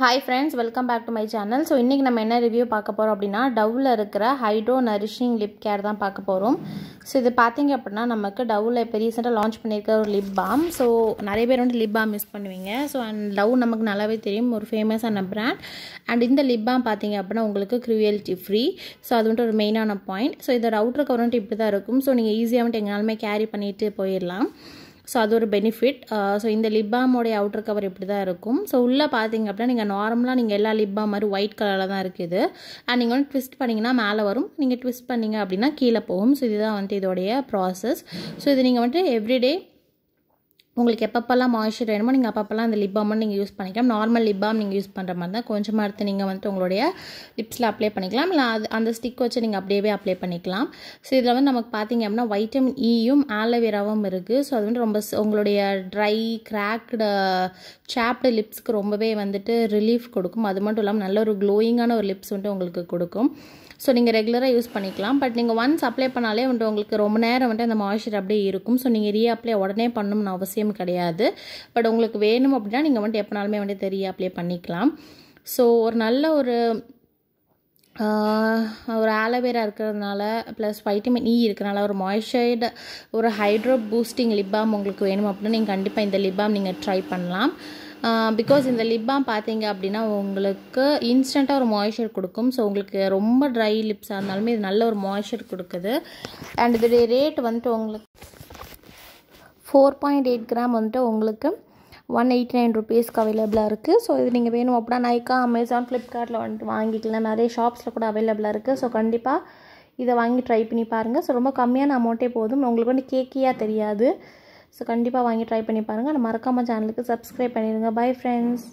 hi friends welcome back to my channel so இன்றைக்கி நம்ம என்ன ரிவ்யூ பார்க்க போகிறோம் அப்படின்னா டவ்வில் இருக்கிற ஹைட்ரோ நரிஷிங் லிப் கேர் தான் பார்க்க போகிறோம் ஸோ இது பார்த்தீங்க அப்படின்னா நமக்கு டவ்வில் இப்போ ரீசெண்டாக லான்ச் பண்ணியிருக்க ஒரு லிப் பாம் ஸோ நிறைய பேர் வந்து லிப் பாம் யூஸ் பண்ணுவீங்க ஸோ அண்ட் டவ் நமக்கு நல்லாவே தெரியும் ஒரு ஃபேமஸான ப்ராண்ட் அண்ட் இந்த லிப் பாம் பார்த்தீங்க அப்படின்னா உங்களுக்கு க்ரூயல்ட்டி ஃப்ரீ ஸோ அது வந்துட்டு ஒரு மெயினான பாயிண்ட் ஸோ இதோட அவுட்ரு கவர் வந்துட்டு இப்படி தான் இருக்கும் ஸோ நீங்கள் ஈஸியாக வந்துட்டு எங்கனாலுமே கேரி பண்ணிட்டு போயிடலாம் ஸோ அது ஒரு பெனிஃபிட் ஸோ uh, இந்த லிப் பாமோடைய அவுட்டர் கவர் இப்படி தான் இருக்கும் ஸோ உள்ளே பார்த்தீங்க அப்படின்னா நீங்கள் நார்மலாக நீங்கள் எல்லா லிப் பாம் மாதிரி ஒயிட் கலரில் தான் இருக்குது அண்ட் நீங்கள் வந்து ட்விஸ்ட் பண்ணிங்கன்னா மேலே வரும் நீங்கள் ட்விஸ்ட் பண்ணிங்க அப்படின்னா கீழே போகும் ஸோ இதுதான் வந்துட்டு இதோடைய ப்ராசஸ் ஸோ இது நீங்கள் வந்துட்டு எவ்ரிடே உங்களுக்கு எப்பப்பெல்லாம் மாய்ஸ்சர் வேணுமோ நீங்கள் அப்பப்பெல்லாம் அந்த லிப் பாம் நீங்கள் யூஸ் பண்ணிக்கலாம் நார்மல் லிப் பாம் நீங்கள் யூஸ் பண்ணுற மாதிரி தான் கொஞ்சமாக எடுத்து நீங்கள் வந்துட்டு உங்களுடைய லிப்ஸில் அப்ளை பண்ணிக்கலாம் இல்லை அது அந்த ஸ்டிக் வச்சு நீங்கள் அப்படியே அப்ளை பண்ணிக்கலாம் ஸோ இதில் வந்து நமக்கு பார்த்தீங்க அப்படின்னா வைட்டமின் இயும் e ஆலோவேராவும் இருக்குது ஸோ அது வந்து ரொம்ப உங்களுடைய ட்ரை கிராக்டு சாப்டு லிப்ஸ்க்கு ரொம்பவே வந்துட்டு ரிலீஃப் கொடுக்கும் அது மட்டும் இல்லாமல் நல்ல ஒரு க்ளோயிங்கான ஒரு லிப்ஸ் வந்துட்டு உங்களுக்கு கொடுக்கும் ஸோ நீங்கள் ரெகுலராக யூஸ் பண்ணிக்கலாம் பட் நீங்கள் ஒன்ஸ் அப்ளை பண்ணாலே வந்துட்டு உங்களுக்கு ரொம்ப நேரம் வந்துட்டு அந்த மாய்ஸ்சர் அப்படியே இருக்கும் ஸோ நீங்கள் ரீ அப்ளை உடனே பண்ணணும்னு அவசியம் அவசியம் கிடையாது பட் உங்களுக்கு வேணும் அப்படின்னா நீங்கள் வந்துட்டு எப்போனாலுமே வந்துட்டு தெரிய அப்ளை பண்ணிக்கலாம் ஸோ ஒரு நல்ல ஒரு ஒரு ஆலோவேரா இருக்கிறதுனால ப்ளஸ் வைட்டமின் இ e இருக்கிறனால ஒரு மாய்ஸ்சரைடு ஒரு ஹைட்ரோ பூஸ்டிங் லிப்பாம் உங்களுக்கு வேணும் அப்படின்னா நீங்கள் கண்டிப்பாக இந்த லிப்பாம் நீங்கள் ட்ரை பண்ணலாம் பிகாஸ் இந்த லிப்பாம் பார்த்தீங்க அப்படின்னா உங்களுக்கு இன்ஸ்டண்ட்டாக ஒரு மாய்ஸ்சர் கொடுக்கும் ஸோ உங்களுக்கு ரொம்ப ட்ரை லிப்ஸாக இருந்தாலுமே இது நல்ல ஒரு மாய்ஸ்சர் கொடுக்குது அண்ட் இதோடைய ரேட் வந்துட்டு உங்களுக்கு ஃபோர் பாயிண்ட் எயிட் கிராம் வந்துட்டு உங்களுக்கு ஒன் எயிட்டி நைன் ருபீஸ்க்கு அவைலபிளாக இருக்குது ஸோ இது நீங்கள் வேணும் அப்படின்னா நைக்கா அமேசான் ஃப்ளிப்கார்ட்டில் வந்துட்டு வாங்கிக்கலாம் நிறைய ஷாப்ஸில் கூட அவைலபிளாக இருக்குது ஸோ கண்டிப்பாக இதை வாங்கி ட்ரை பண்ணி பாருங்கள் ஸோ ரொம்ப கம்மியான அமௌண்ட்டே போதும் உங்களுக்கு வந்து கேக்கியாக தெரியாது ஸோ கண்டிப்பாக வாங்கி ட்ரை பண்ணி பாருங்கள் மறக்காமல் சேனலுக்கு சப்ஸ்கிரைப் பண்ணிடுங்க பை ஃப்ரெண்ட்ஸ்